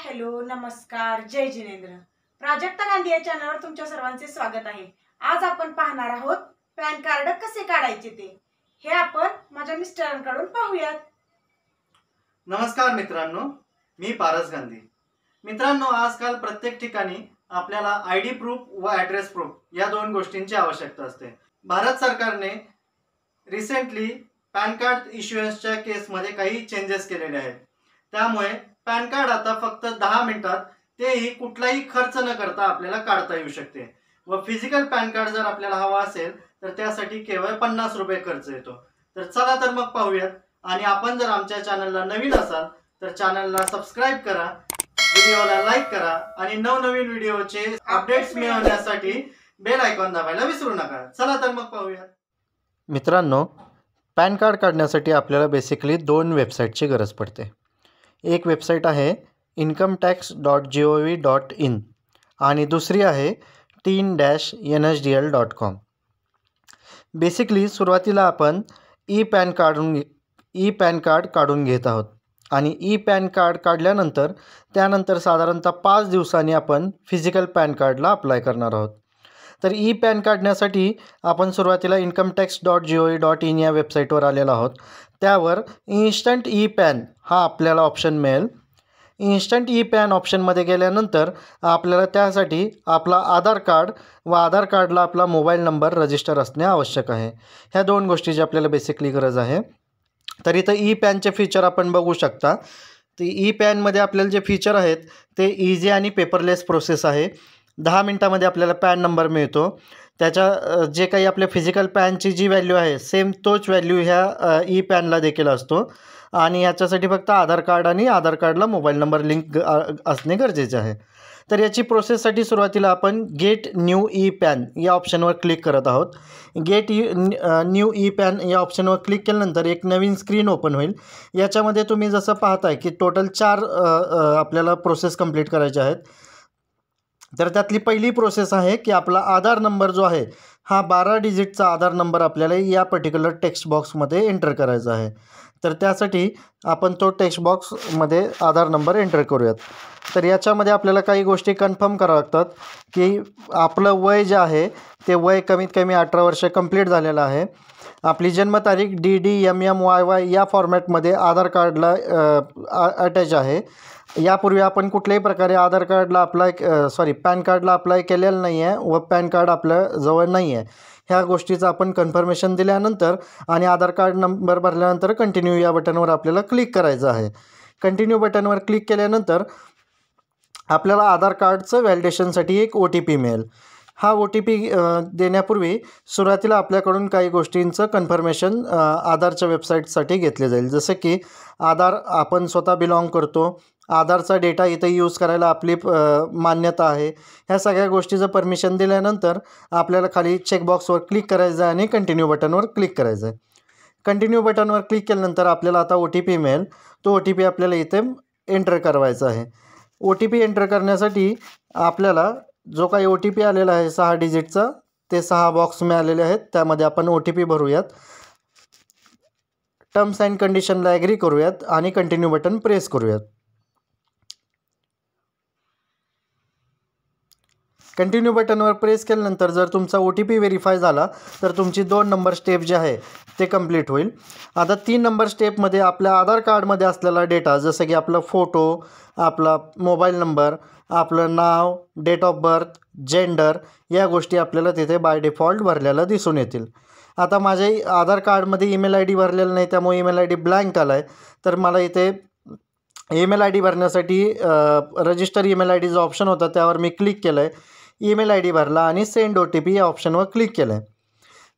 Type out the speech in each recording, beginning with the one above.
hello नमस्कार जय जिनेंद्र प्राजक्ता गांधी या चॅनलवर तुमच्या सर्वांचे स्वागत आहे आज आपण पाहणार आहोत पॅन कार्ड कसे काढायचे ते हे आपण माझ्या मिस्टरांकडून पाहूयात नमस्कार मित्रांनो मी पारस गांधी मित्रांनो आजकाल प्रत्येक ठिकाणी आपल्याला आय डी प्रूफ व ऍड्रेस प्रूफ या दोन गोष्टींची आवश्यकता असते भारत सरकारने रिसेंटली पॅन कार्ड केस केसमध्ये काही चेंजेस केलेले आहेत त्यामुळे पॅन कार्ड आता फक्त दहा मिनिटात तेही कुठलाही खर्च न करता आपल्याला काढता येऊ शकते व फिजिकल पॅन कार्ड जर आपल्याला हवा असेल तर त्यासाठी केवळ पन्नास रुपये खर्च येतो तर चला तर मग पाहूयात आणि आपण जर आमच्या चॅनलला नवीन असाल तर चॅनलला सबस्क्राईब करा व्हिडिओला लाईक करा आणि नवनवीन व्हिडिओचे अपडेट्स मिळवण्यासाठी बेल आयकॉन दाबायला विसरू नका चला तर मग पाहूयात मित्रांनो पॅन कार्ड काढण्यासाठी आपल्याला बेसिकली दोन वेबसाईटची गरज पडते एक वेबसाईट आहे income tax dot G O V dot in आणि दुसरी आहे तीन dash N H D L dot com basically सुरुवातीला आपण ई पॅन काढून ई पॅन कार्ड काढून घेत आहोत आणि ई पॅन कार्ड काढल्यानंतर त्यानंतर साधारणतः पाच दिवसांनी आपण फिजिकल पॅन कार्डला अप्लाय करणार आहोत तर ई पॅन काढण्यासाठी आपण सुरुवातीला income tax dot G O E dot in या वेबसाईटवर आलेलो आहोत त्यावर इन्स्टंट ई पॅन हा आपल्याला ऑप्शन मिळेल इन्स्टंट ई पॅन ऑप्शनमध्ये गेल्यानंतर आपल्याला त्यासाठी आपला आधार कार्ड व आधार कार्डला आपला मोबाईल नंबर रजिस्टर असणे आवश्यक आहे ह्या दोन गोष्टीची आपल्याला बेसिकली गरज आहे तर इथं ई पॅनचे फीचर आपण बघू शकता ती ई पॅनमध्ये आपल्याला जे फीचर आहेत ते इझी आणि पेपरलेस प्रोसेस आहे दहा मिनटामध्ये आपल्याला पॅन नंबर मिळतो त्याच्या जे काही आपल्या फिजिकल पॅनची जी व्हॅल्यू आहे सेम तोच व्हॅल्यू ह्या ई पॅनला देखील असतो आणि याच्यासाठी फक्त आधार कार्ड आणि आधार कार्डला मोबाईल नंबर लिंक असणे गरजेचे आहे तर याची प्रोसेससाठी सुरुवातीला आपण गेट न्यू ई पॅन या ऑप्शनवर क्लिक करत आहोत get E new E PAN या ऑप्शनवर क्लिक केल्यानंतर एक नवीन स्क्रीन ओपन होईल याच्यामध्ये तुम्ही जसं पाहताय की टोटल चार आपल्याला प्रोसेस कंप्लीट करायचे आहेत तर त्यातली पहिली प्रोसेस आहे की आपला आधार नंबर जो आहे हा बारा डिजिटचा आधार नंबर आपल्याला या पर्टिक्युलर टेक्स्ट बॉक्समध्ये एंटर करायचा आहे तर त्यासाठी आपण तो टेक्स्ट बॉक्समध्ये आधार नंबर एंटर करूयात तर याच्यामध्ये आपल्याला काही गोष्टी कन्फर्म करावं लागतात की आपलं वय जे आहे ते वय कमीत कमी अठरा वर्ष कंप्लीट झालेलं आहे आपली जन्मतारीख D D M M Y Y या फॉर्मॅटमध्ये आधार कार्डला अटॅच आहे यापूर्वी आपण कुठल्याही प्रकारे आधार कार्डला अप्लाय सॉरी पॅन कार्डला अप्लाय केलेलं नाही आहे व पॅन कार्ड आपल्याजवळ नाही आहे ह्या गोष्टीचं आपण कन्फर्मेशन दिल्यानंतर आणि आधार कार्ड नंबर भरल्यानंतर कंटिन्यू या बटनवर आपल्याला क्लिक करायचं आहे कंटिन्यू बटनवर क्लिक केल्यानंतर आपल्याला आधार कार्डचं व्हॅलिडेशनसाठी एक ओ टी पी मिळेल हा ओ टी पी देण्यापूर्वी सुरुवातीला आपल्याकडून काही गोष्टींचं कन्फर्मेशन आधारच्या वेबसाईटसाठी घेतले जाईल जसं की आधार आपण स्वतः बिलॉंग करतो आधारचा डेटा इथं यूज करायला आपली मान्यता आहे ह्या सगळ्या गोष्टीचं परमिशन दिल्यानंतर आपल्याला खाली चेकबॉक्सवर क्लिक करायचं आहे आणि कंटिन्यू बटनवर क्लिक करायचं आहे कंटिन्यू बटनवर क्लिक केल्यानंतर आपल्याला आता ओ टी पी मिळेल तो ओ टी पी आपल्याला इथे एंटर करवायचा आहे ओ टी पी एंटर करण्यासाठी आपल्याला जो काही ओ टी पी आलेला आहे सहा डिजिटचा ते सहा बॉक्स मिळालेले आहेत त्यामध्ये आपण ओ टी पी भरूयात टर्म्स अँड कंडिशनला ॲग्री करूयात आणि कंटिन्यू बटन प्रेस करूयात कंटिन्यू बटनवर प्रेस केल्यानंतर जर तुमचा ओ टी पी व्हेरीफाय झाला तर तुमची दोन नंबर स्टेप जे आहे ते कंप्लीट होईल आता तीन नंबर स्टेपमध्ये आपल्या आधार कार्डमध्ये असलेला डेटा जसं की आपला फोटो आपला मोबाईल नंबर आपलं नाव डेट ऑफ बर्थ जेंडर या गोष्टी आपल्याला तिथे बाय डिफॉल्ट भरलेल्या दिसून येतील आता माझ्या आधार कार्डमध्ये ईमेल आय डी भरलेलं नाही त्यामुळे ईमेल आय डी ब्लँक आला आहे तर मला इथे ईमेल आय डी भरण्यासाठी रजिस्टर ईमेल आय डीचा ऑप्शन होता त्यावर मी क्लिक केलं आहे ईमेल आय डी भरला आणि सेंड ओ टी पी या ऑप्शनवर क्लिक केलं आहे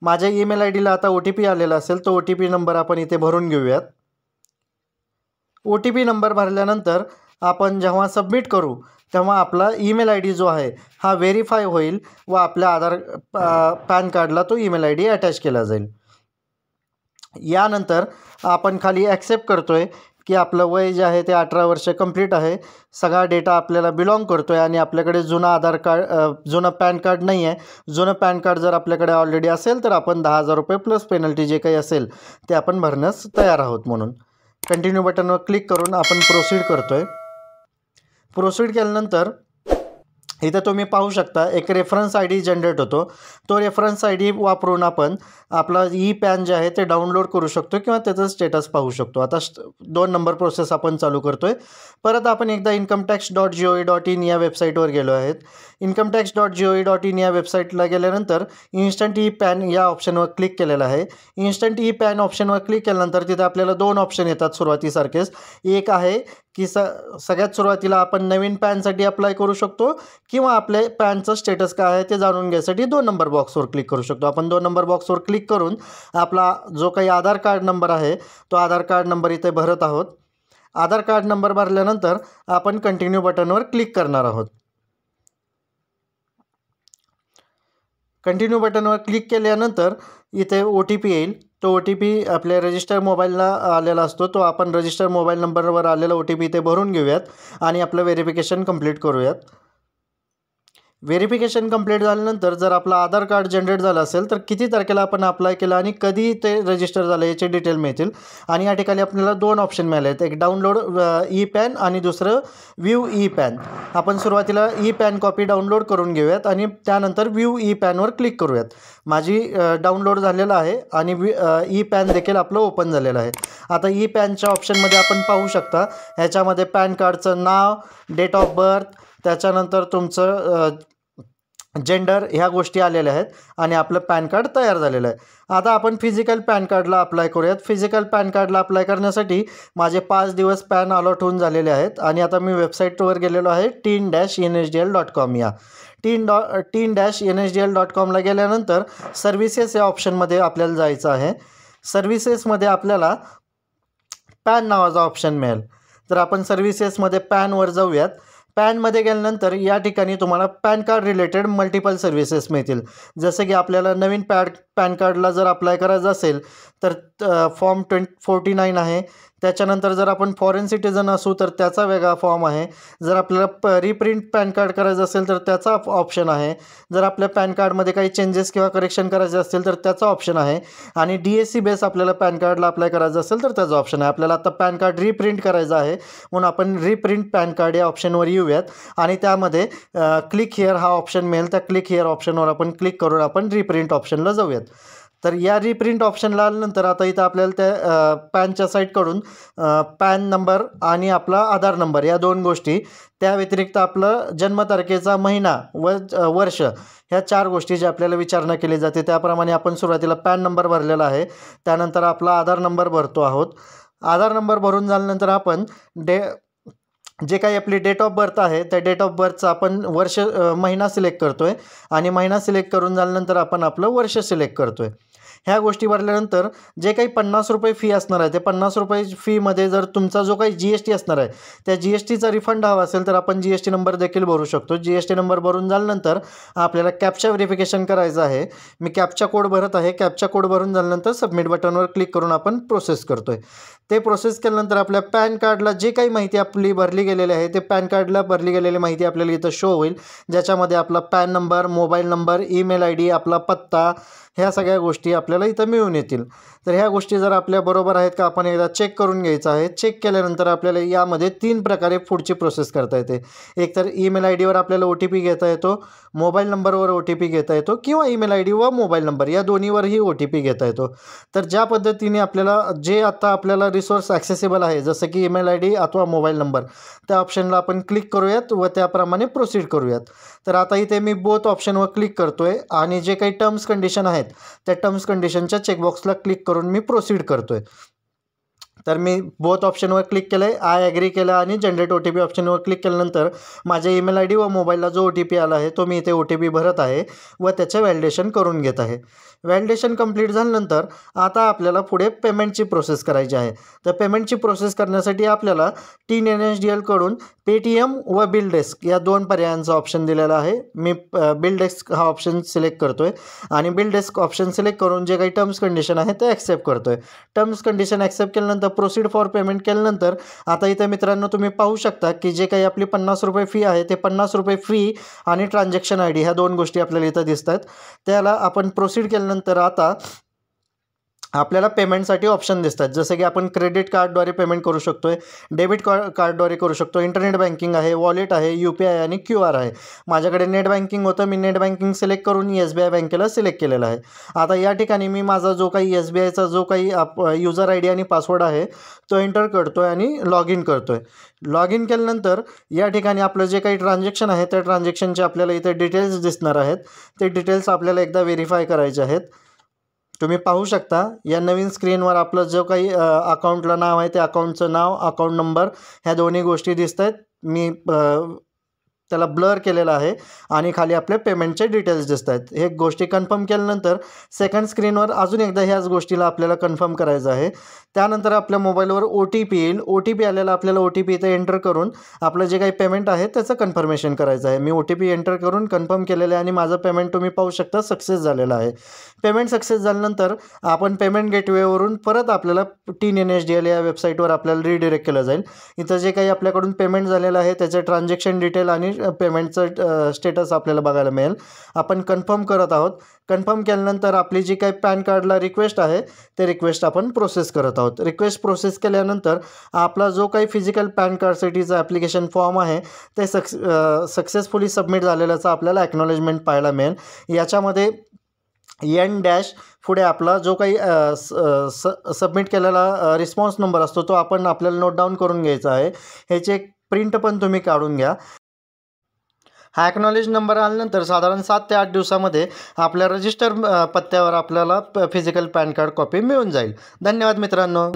माझ्या ईमेल आय डीला आता ओ टी पी आलेला असेल तो ओ टी पी नंबर आपण इथे भरून घेऊयात ओ टी पी नंबर भरल्यानंतर आपण जेव्हा सबमिट करू तेव्हा आपला ईमेल आय डी जो आहे हा व्हेरीफाय होईल व आपल्या आधार पॅन कार्डला तो ईमेल आय डी अटॅच केला जाईल यानंतर आपण खाली ॲक्सेप्ट करतो आहे की आपलं वय जे आहे ते अठरा वर्ष कंप्लीट आहे सगळा डेटा आपल्याला बिलॉंग करतो आहे आणि आपल्याकडे जुनं आधार कार्ड जुनं पॅन कार्ड नाही आहे जुनं पॅन कार्ड जर आपल्याकडे ऑलरेडी असेल तर आपण दहा हजार रुपये प्लस पेनल्टी जे काही असेल ते आपण भरण्यास तयार आहोत म्हणून कंटिन्यू बटनवर क्लिक करून आपण प्रोसीड करतो आहे प्रोसीड केल्यानंतर इथं तुम्ही पाहू शकता एक रेफरन्स आय डी जनरेट होतो तो रेफरन्स आय डी वापरून आपण आपला ई पॅन जे आहे ते डाउनलोड करू शकतो किंवा त्याचं स्टेटस पाहू शकतो आता दोन नंबर प्रोसेस आपण चालू करतो आहे परत आपण एकदा income tax dot G O E dot in या वेबसाईटवर गेलो आहेत income tax dot G O E dot in या वेबसाईटला गेल्यानंतर इन्स्टंट ई पॅन या ऑप्शनवर क्लिक केलेलं आहे इन्स्टंट ई पॅन ऑप्शनवर क्लिक केल्यानंतर तिथे आपल्याला दोन ऑप्शन येतात सुरुवातीसारखेच एक आहे की स सगळ्यात सुरुवातीला आपण नवीन पॅनसाठी अप्लाय करू शकतो किंवा आपले पॅनचं स्टेटस काय आहे ते जाणून घ्यायसाठी दोन नंबर बॉक्सवर क्लिक करू शकतो आपण दोन नंबर बॉक्सवर क्लिक करून आपला जो काही आधार कार्ड नंबर आहे तो आधार कार्ड नंबर इथे भरत आहोत आधार कार्ड नंबर भरल्यानंतर आपण कंटिन्यू बटनवर क्लिक करणार आहोत कंटिन्यू बटनवर क्लिक केल्यानंतर इथे ओ टी पी येईल तो ओ टी पी आपल्या रजिस्टर मोबाईलला आलेला असतो तो आपण रजिस्टर मोबाईल नंबरवर आलेला ओ टी पी इथे भरून घेऊयात आणि आपलं व्हेरिफिकेशन कंप्लीट करूयात व्हेरिफिकेशन कंप्लीट झाल्यानंतर जर आपला आधार कार्ड जनरेट झालं असेल तर किती तारखेला आपण अप्लाय केलं आणि कधी ते रजिस्टर झालं याचे डिटेल मिळतील आणि या ठिकाणी आपल्याला दोन ऑप्शन मिळाले आहेत एक डाउनलोड ई पॅन आणि दुसरं व्ह्यू ई पॅन आपण सुरुवातीला ई पॅन कॉपी डाउनलोड करून घेऊयात आणि त्यानंतर व्ह्यू ई पॅनवर क्लिक करूयात माझी डाउनलोड झालेलं आहे आणि ई पॅन देखील आपलं ओपन झालेलं आहे आता ई पॅनच्या ऑप्शनमध्ये आपण पाहू शकता ह्याच्यामध्ये पॅन कार्डचं नाव डेट ऑफ बर्थ त्याच्यानंतर तुमचं जेंडर ह्या गोष्टी आलेल्या आहेत आणि आपलं पॅन कार्ड तयार झालेलं आहे आता आपण फिजिकल पॅन कार्डला अप्लाय करूयात फिजिकल पॅन कार्डला अप्लाय करण्यासाठी माझे पाच दिवस पॅन अलॉट होऊन झालेले आहेत आणि आता मी वेबसाईटवर गेलेलो आहे TIN dash N H D L dot com या टीन डॉ TIN dash N H D L dot कॉमला गेल्यानंतर सर्व्हिसेस या ऑप्शनमध्ये आपल्याला जायचं आहे सर्व्हिसेसमध्ये आपल्याला पॅन नावाचा ऑप्शन मिळेल तर आपण सर्व्हिसेसमध्ये पॅनवर जाऊयात पॅनमध्ये गेल्यानंतर या ठिकाणी तुम्हाला PAN card related multiple services मिळतील जसं की आपल्याला नवीन पॅड पॅन कार्डला जर अप्लाय करायचं असेल तर फॉर्म ट्वें फोर्टी नाईन आहे त्याच्यानंतर जर आपण फॉरेन सिटीजन असू तर त्याचा वेगळा फॉर्म आहे जर आपल्याला प रिप्रिंट पॅन कार्ड करायचं असेल तर त्याचा ऑप्शन आहे जर आपल्या पॅन कार्डमध्ये काही चेंजेस किंवा करेक्शन करायचे असतील तर त्याचा ऑप्शन आहे आणि डी एस सी बेस आपल्याला पॅन कार्डला अप्लाय करायचं असेल तर त्याचा ऑप्शन आहे आपल्याला आता पॅन कार्ड रिप्रिंट करायचं आहे म्हणून आपण रिप्रिंट पॅन कार्ड या ऑप्शनवर येऊयात आणि त्यामध्ये क्लिक हिअर हा ऑप्शन मिळेल त्या क्लिक हिअर ऑप्शनवर आपण क्लिक करून आपण रिप्रिंट ऑप्शनला जाऊयात तर या रिप्रिंट ऑप्शनला आल्यानंतर आता इथं आपल्याला त्या पॅनच्या साईडकडून पॅन नंबर आणि आपला आधार नंबर या दोन गोष्टी त्या व्यतिरिक्त आपलं जन्मतारखेचा महिना व वर्ष ह्या चार गोष्टी ज्या आपल्याला विचारणा केली जाते त्याप्रमाणे आपण सुरुवातीला पॅन नंबर भरलेला आहे त्यानंतर आपला आधार नंबर भरतो आहोत आधार नंबर भरून झाल्यानंतर आपण डे जे काही आपली डेट ऑफ बर्थ आहे त्या डेट ऑफ बर्थचा आपण वर्ष महिना सिलेक्ट करतो आहे आणि महिना सिलेक्ट करून झाल्यानंतर आपण आपलं वर्ष सिलेक्ट करतो आहे ह्या गोष्टी भरल्यानंतर जे काही पन्नास रुपये फी असणार आहे ते पन्नास रुपये फीमध्ये जर तुमचा जो काही जी एस टी असणार आहे त्या जी एस टीचा रिफंड हवा असेल तर आपण जी एस टी नंबर देखील भरू शकतो जी एस टी नंबर भरून झाल्यानंतर आपल्याला कॅपच्या व्हेरिफिकेशन करायचं आहे मी कॅपचा कोड भरत आहे कॅपचा कोड भरून झाल्यानंतर सबमिट बटनवर क्लिक करून आपण प्रोसेस करतो आहे ते प्रोसेस केल्यानंतर आपल्या पॅन कार्डला जे काही माहिती आपली भरली गेलेली आहे ते पॅन कार्डला भरली गेलेली माहिती आपल्याला इथं शो होईल ज्याच्यामध्ये आपला PAN number mobile number email I D आपला पत्ता ह्या सगळ्या गोष्टी आपल्याला इथं मिळून येतील तर ह्या गोष्टी जर आपल्या बरोबर आहेत का आपण एकदा चेक करून घ्यायचं आहे चेक केल्यानंतर आपल्याला यामध्ये तीन प्रकारे पुढची प्रोसेस करता येते एकतर ईमेल आय डीवर आपल्याला ओ टी पी घेता येतो मोबाईल नंबरवर ओ टी पी घेता येतो किंवा ईमेल आय डी व मोबाईल नंबर या दोन्हीवरही ओ टी पी घेता येतो तर ज्या पद्धतीने आपल्याला जे आत्ता आपल्याला रिसोर्स ॲक्सेसिबल आहे जसं की ईमेल आय डी अथवा मोबाईल नंबर त्या ऑप्शनला आपण क्लिक करूयात व त्याप्रमाणे प्रोसीड करूयात तर आता इथे मी बोथ ऑप्शनवर क्लिक करतो आहे आणि जे काही टर्म्स कंडिशन आहेत त्या टर्म्स कंडिशनच्या चेकबॉक्सला क्लिक करून मी प्रोसीड करतोय तर मी बोथ ऑप्शनवर क्लिक केलं आहे आय ॲग्री केलं आणि जनरेट ओ टी पी ऑप्शनवर क्लिक केल्यानंतर माझ्या ईमेल आय डी व मोबाईलला जो ओ टी पी आला आहे तो मी इथे ओ टी पी भरत आहे व त्याचं व्हॅलिडेशन करून घेत आहे व्हॅलिडेशन कंप्लीट झाल्यानंतर आता आपल्याला पुढे पेमेंटची प्रोसेस करायची आहे तर पेमेंटची प्रोसेस करण्यासाठी आपल्याला टीन एन एच डी एलकडून पेटीएम व बिल डेस्क या दोन पर्यायांचा ऑप्शन दिलेला आहे मी बिल डेस्क हा ऑप्शन सिलेक्ट करतो आहे आणि बिल डेस्क ऑप्शन सिलेक्ट करून जे काही टर्म्स कंडिशन आहे ते ॲक्सेप्ट करतो आहे टर्म्स कंडिशन ॲक्सेप्ट केल्यानंतर प्रोसीड फॉर पेमेंट केल्यानंतर आता इथे मित्रांनो तुम्ही पाहू शकता की जे काही आपली पन्नास रुपये फी आहे ते पन्नास रुपये फी आणि ट्रान्झॅक्शन आय डी ह्या दोन गोष्टी आपल्याला इथं दिसतात त्याला आपण प्रोसीड केल्यानंतर आता आपल्याला पेमेंटसाठी ऑप्शन दिसतात जसे की आपण क्रेडिट कार्डद्वारे पेमेंट करू शकतो आहे डेबिट कार्ड कार्डद्वारे करू शकतो इंटरनेट बँकिंग आहे वॉलेट आहे यू पी आय आणि क्यू आर आहे माझ्याकडे नेट बँकिंग होतं मी नेट बँकिंग सिलेक्ट करून एस बी आय बँकेला सिलेक्ट केलेला आहे आता या ठिकाणी मी माझा जो काही एस बी आयचा जो काही आप युजर आय डी आणि पासवर्ड आहे तो एंटर करतो आहे आणि लॉग इन करतो आहे लॉग इन केल्यानंतर या ठिकाणी आपलं जे काही ट्रान्झॅक्शन आहे त्या ट्रान्झॅक्शनचे आपल्याला इथे डिटेल्स दिसणार आहेत ते डिटेल्स आपल्याला एकदा व्हेरीफाय करायचे आहेत तुम्ही पाहू शकता या नवीन स्क्रीनवर आपलं जो काही अकाउंटला नाव आहे त्या अकाउंटचं नाव अकाउंट नंबर ह्या दोन्ही गोष्टी दिसत आहेत मी त्याला ब्लर केलेला आहे आणि खाली आपले पेमेंटचे डिटेल्स दिसत आहेत हे गोष्टी कन्फर्म केल्यानंतर सेकंड स्क्रीनवर अजून एकदा ह्याच गोष्टीला आपल्याला कन्फर्म करायचं आहे त्यानंतर आपल्या मोबाईलवर ओ टी पी येईल ओ टी पी आलेला आपल्याला ओ टी पी इथं एंटर करून आपलं जे काही पेमेंट आहे त्याचं कन्फर्मेशन करायचं आहे मी ओ टी पी एंटर करून कन्फर्म केलेलं आहे आणि माझं पेमेंट तुम्ही पाहू शकता सक्सेस झालेलं आहे पेमेंट सक्सेस झाल्यानंतर आपण पेमेंट गेटवेवरून परत आपल्याला TIN N H D L या वेबसाईटवर आपल्याला रिडिरेक्ट केलं जाईल इथं जे काही आपल्याकडून पेमेंट झालेलं आहे त्याचे ट्रान्झॅक्शन डिटेल आणि पेमेंटचं स्टेटस आपल्याला बघायला मिळेल आपण कन्फर्म करत आहोत कन्फर्म केल्यानंतर आपली जी काही पॅन कार्डला रिक्वेस्ट आहे ते रिक्वेस्ट आपण प्रोसेस करत आहोत रिक्वेस्ट प्रोसेस केल्यानंतर आपला जो काही फिजिकल पॅन कार्डसाठीचा ॲप्लिकेशन फॉर्म आहे ते सक्स सक्सेसफुली सबमिट झालेल्याचा आपल्याला ॲक्नॉलेजमेंट पाहायला मिळेल याच्यामध्ये एन डॅश पुढे आपला जो काही सबमिट केलेला रिस्पॉन्स नंबर असतो तो आपण आपल्याला नोट डाऊन करून घ्यायचा आहे ह्याचे एक प्रिंट पण तुम्ही काढून घ्या हा ॲक्नॉलेज नंबर आल्यानंतर साधारण सात ते आठ दिवसामध्ये आपल्या रजिस्टर पत्त्यावर आपल्याला फिजिकल पॅन कार्ड कॉपी मिळून जाईल धन्यवाद मित्रांनो